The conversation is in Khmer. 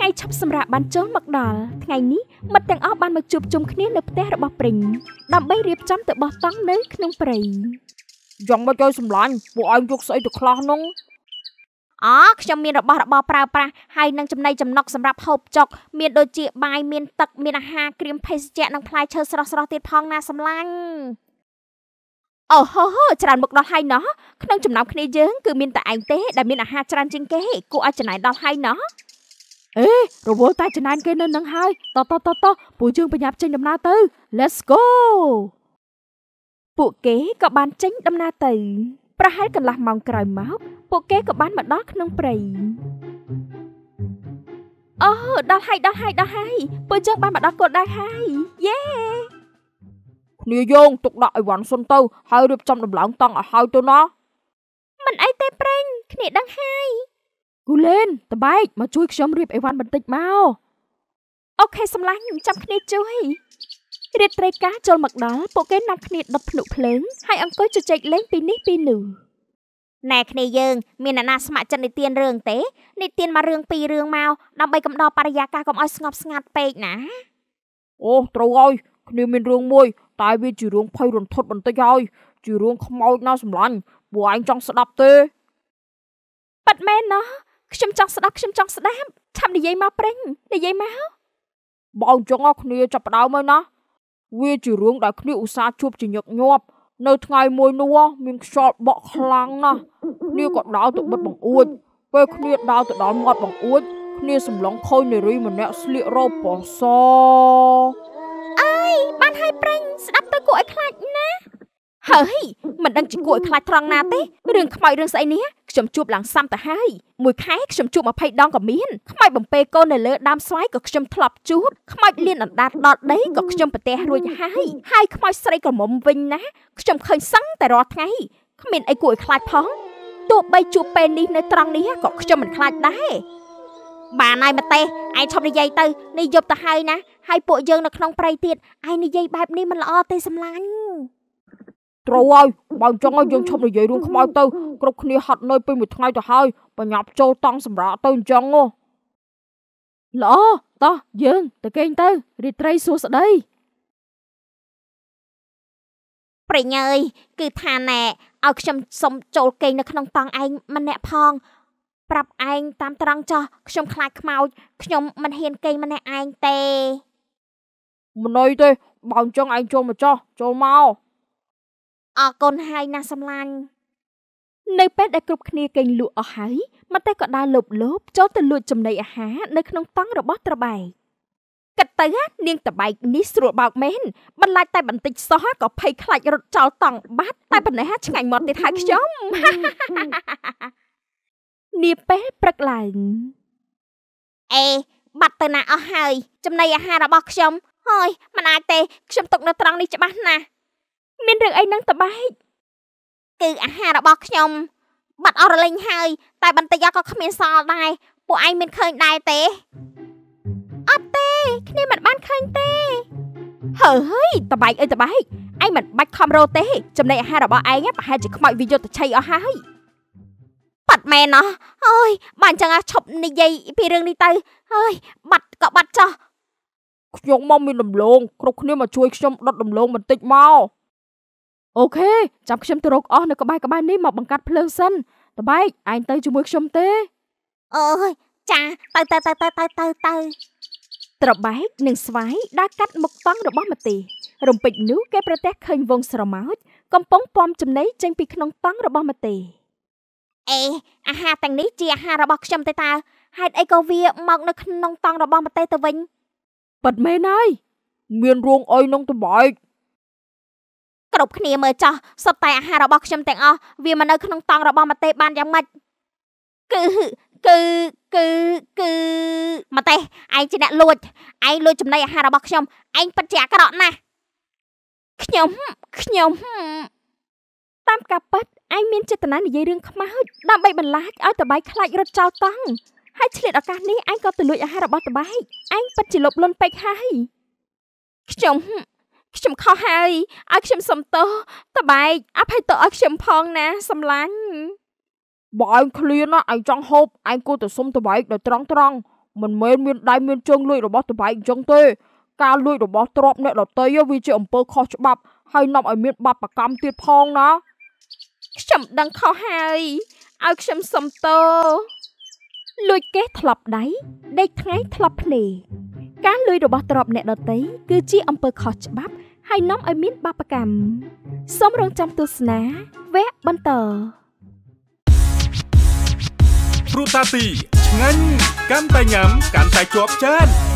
ថ្ងៃឈប់សម្រាកបានចូលមកដល់ថ្ងៃនេះមិត្តទាំងអស់បានមកជួបជុំគ្នានៅផ្ទះរបស់ព្រិញដើម្បីរៀបចំទៅបោះតង់នៅក្នុងព្រៃយ៉ាងម៉េចឲ្យសម្លាញ់ពួកឯងយកស្អីទៅខ្លះនោះអូខ្ញុំមានរបស់របរប្រើប្រាស់ហើយនឹងចំណីចំណុកសម្រាប់ហូបចុកមានដូចជាបាយមានទឹក មានអាហារគ្រឿងភេសជ្ជៈនិងផ្លែឈើស្រស់ៗទៀតផងណាសម្លាញ់អូហូហូច្រើនមុខដល់ហើយណោះក្នុងចំណោមគ្នាយើងគឺមានតែឯងទេដែលមានអាហារច្រើនជាងគេគួរឲ្យចំណាយដល់ហើយណោះអេរវល់តែចំណែនគេនៅនឹងហើយ តតតត ពួកយើងប្រញាប់ចេញដំណើរទៅ Let's go ពួកគេក៏បានចេញដំណើរទៅប្រហែលកន្លះម៉ោងក្រោយមកពួកគេក៏បានមកដល់ក្នុងព្រៃអូដល់ហើយដល់ហើយដល់ហើយពួកយើងបានមកដល់គោលដៅហើយយេគ្នាយងទុកដាក់អីវ៉ាន់សុនទៅហើយរៀបចំដំឡើងតង់ឲ្យហើយទៅណាមិនអីទេប្រេងគ្នាដឹងហើយគូលែនតបែកមកជួយខ្ញុំរៀបអីវ៉ាន់បន្តិចមកអូខេសំឡាញ់ខ្ញុំចាំគ្នាជួយរាត្រីការចូលមកដល់ពួកគេណាត់គ្នាដុតភ្នក់ភ្លើង ហើយអង្គុយជជែកលេងពីនេះពីនោះណែគ្នាយើង មានអ្នកណាស្ម័គ្រចិត្តនិទានរឿងទេនិទានមករឿងពីររឿងមកដើម្បីកំដរបរិយាកាសកុំឲ្យស្ងប់ស្ងាត់ពេកណាអូត្រូវហើយគ្នាមានរឿងមួយ តែវាជារឿងភ័យរន្ធត់បន្តិចហើយជារឿងខ្មោចណាស់សម្លាញ់ពួកឯងចង់ស្ដាប់ទេប៉ាត់មែនណោះខ្ញុំចង់ស្ដាប់ខ្ញុំចង់ស្ដាប់ឆាប់និយាយមកប្រេងនិយាយមកបងចង់ឲ្យគ្នាចាប់ផ្ដើមហើយណាវាជារឿងដែលគ្នាឧស្សាហ៍ជួបជាញឹកញាប់នៅថ្ងៃមួយនោះមានខ្យល់បក់ខ្លាំងណាស់គ្នាក៏ដើរទៅបិទបង្អួចពេលគ្នាដើរទៅដល់មាត់បង្អួចគ្នាសម្លងខូចនារីម្នាក់ស្លៀករ៉ូបប៉សអើយបានហើយប្រេង ស្ដាប់ទៅគួរឲ្យខ្លាចណាស់ហើយមិនដឹងជាគួរឲ្យខ្លាចត្រង់ណាទេរឿងខ្មោចរឿងស្អីនេះខ្ញុំជួបឡើងសាំទៅហើយមួយខែខ្ញុំជួប20ដងក៏មានខ្មោចបំពេកូននៅលើដើមស្វាយក៏ខ្ញុំធ្លាប់ជួបខ្មោចលៀនអណ្ដាតដល់ដីក៏ខ្ញុំប្រទះរួចហើយហើយខ្មោចស្រីក្រមុំវិញណាខ្ញុំឃើញសឹងតែរាល់ថ្ងៃគ្មានអីគួរឲ្យខ្លាចផងទោះបីជួបពេលនេះនៅត្រង់នេះក៏ខ្ញុំមិនខ្លាចដែរបានហើយមកទេឯងឈប់និយាយទៅនេះយប់ទៅហើយណាហើយពួកយើងនៅក្នុងព្រៃទៀតឯងនិយាយបែបនេះមិនល្អទេសម្លាញ់ត្រូវហើយបើអញ្ចឹងយើងឈប់និយាយរឿងខ្មៅទៅគ្រប់គ្នាហត់នឿយពេញមួយថ្ងៃទៅហើយបញ្ញាប់ចូលតង់សម្រាប់ទៅអញ្ចឹងហ៎ល្អតោះយើងទៅគេងទៅ រីត្រីសួស្ដីប្រញើយគឺថាណែឲ្យខ្ញុំសុំចូលគេងនៅក្នុងតង់ឯងម្នាក់ផង ប្រាប់ឯងតាមត្រង់ចោះខ្ញុំខ្លាចខ្មោចខ្ញុំមិនហ៊ានគេងម្នាក់ឯងទេមនុយទេបើអញ្ចឹងឯងចូលមកចោះ ចូលមកអរគុណហើយណាស់សំឡាញ់នៅពេលដែលគ្រប់គ្នាកេងលក់អស់ហើយមិនតែក៏ដើរលបលបចូលទៅលួចចំណីអាហារនៅក្នុងតង់របស់ត្របែកគិតទៅនាងត្របែកនេះស្រួលបោកមែនបន្លាច់តែបន្តិចសោះក៏ភ័យខ្លាចរត់ចោលតង់បាត់តែប៉ុណ្ណេះឆ្ងាញ់មាត់ទៀតហើយខ្ញុំនាពេលព្រឹកឡើងអេ បាត់ទៅណាអស់ហើយចំណីអាហាររបស់ខ្ញុំហើយមិនអាចទេខ្ញុំទុកនៅត្រង់នេះច្បាស់ណាស់មានរឿងអីនឹងតបែកគឺអាហាររបស់ខ្ញុំបាត់អស់រលែងហើយ តែ បន្តិចក៏គ្មានសល់ដែរពួកឯងមានឃើញដែរទេអត់ទេ គ្នាមិនបានឃើញទេ ហើយតបែកអីតបែកឯងមិនបាច់ខំរត់ទេ ចំណីអាហាររបស់ឯងប្រហែលជាខ្មោចវិយុទ្ធឆៃអស់ហើយបាត់មែនណោះអើយបានចឹងឈប់និយាយពីរឿងនេះទៅអើយបាត់ក៏បាត់ចោះខ្ញុំមកមានដំឡូងគ្រប់គ្នាមកជួយខ្ញុំដុតដំឡូងបន្តិចមកអូខេចាំខ្ញុំទៅរកអស់នៅក្បែរក្បែរនេះមកបង្កាត់ភ្លើងសិនតបែកឯងទៅជាមួយខ្ញុំទេអូយចាទៅទៅទៅទៅទៅទៅទៅត្របែកនិងស្វាយដើរកាត់មុខតង់របស់មទីរំពេចនោះគេប្រទះឃើញវងស្រមោចកំពុងពំចំណីចេញពីក្នុងតង់របស់មទីអេអាហារទាំងនេះជាអាហាររបស់ខ្ញុំទេតើហេតុអីក៏វាមកនៅក្នុងតង់របស់មទីទៅវិញប៉ិតមែនហើយមានរួងអុយក្នុងត្របែកគ្រប់គ្នាមើលចោះសុទ្ធតែអាហាររបស់ខ្ញុំទាំងអស់វាមកនៅក្នុងតង់របស់ម្ទេសបានយ៉ាងម៉េចគឺគឺគឺគឺម្ទេសឯងជាអ្នកលួចឯងលួចចំណីអាហាររបស់ខ្ញុំឯងពិតជាអាក្រក់ណាស់ខ្ញុំខ្ញុំ តាមការពិតឯងមានចេតនានិយាយរឿងខ្មោចដើម្បីបន្លាចឲ្យតបៃខ្លាចរត់ចោលតង់ហើយឆ្លៀតឱកាសនេះឯងក៏ទៅលួចអាហាររបស់តបៃឯងពិតជាលោភលន់ពេកហើយខ្ញុំខ្ញុំខុសហើយឲ្យខ្ញុំសុំទោសតបែកអភ័យទោសឲ្យខ្ញុំផងណាសំឡាញ់បើឯងឃ្លានណាឯងចង់ហូបឯងគួរតែសុំតបែកដោយត្រង់ត្រង់មិនមែនមានដៃមានជើងលួចរបស់តបែកអញ្ចឹងទេការលួចរបស់ទ្រពអ្នកដតីវាជាអំពើខុសច្បាប់ហើយនាំឲ្យមានបាបកម្មទៀតផងណាខ្ញុំដឹងខុសហើយឲ្យខ្ញុំសុំទោសលួចកេះធ្លាប់ដៃដេកថ្ងៃធ្លាប់ភ្លេការលួចរបស់ទ្រពអ្នកដតីគឺជាអំពើខុសច្បាប់ហើយនាំឲ្យមានបបកម្មសូមរងចាំទស្សនាវគ្គបន្តព្រូតាទីឆ្ងាញ់កាន់តែញ៉ាំកាន់តែជាប់ចាន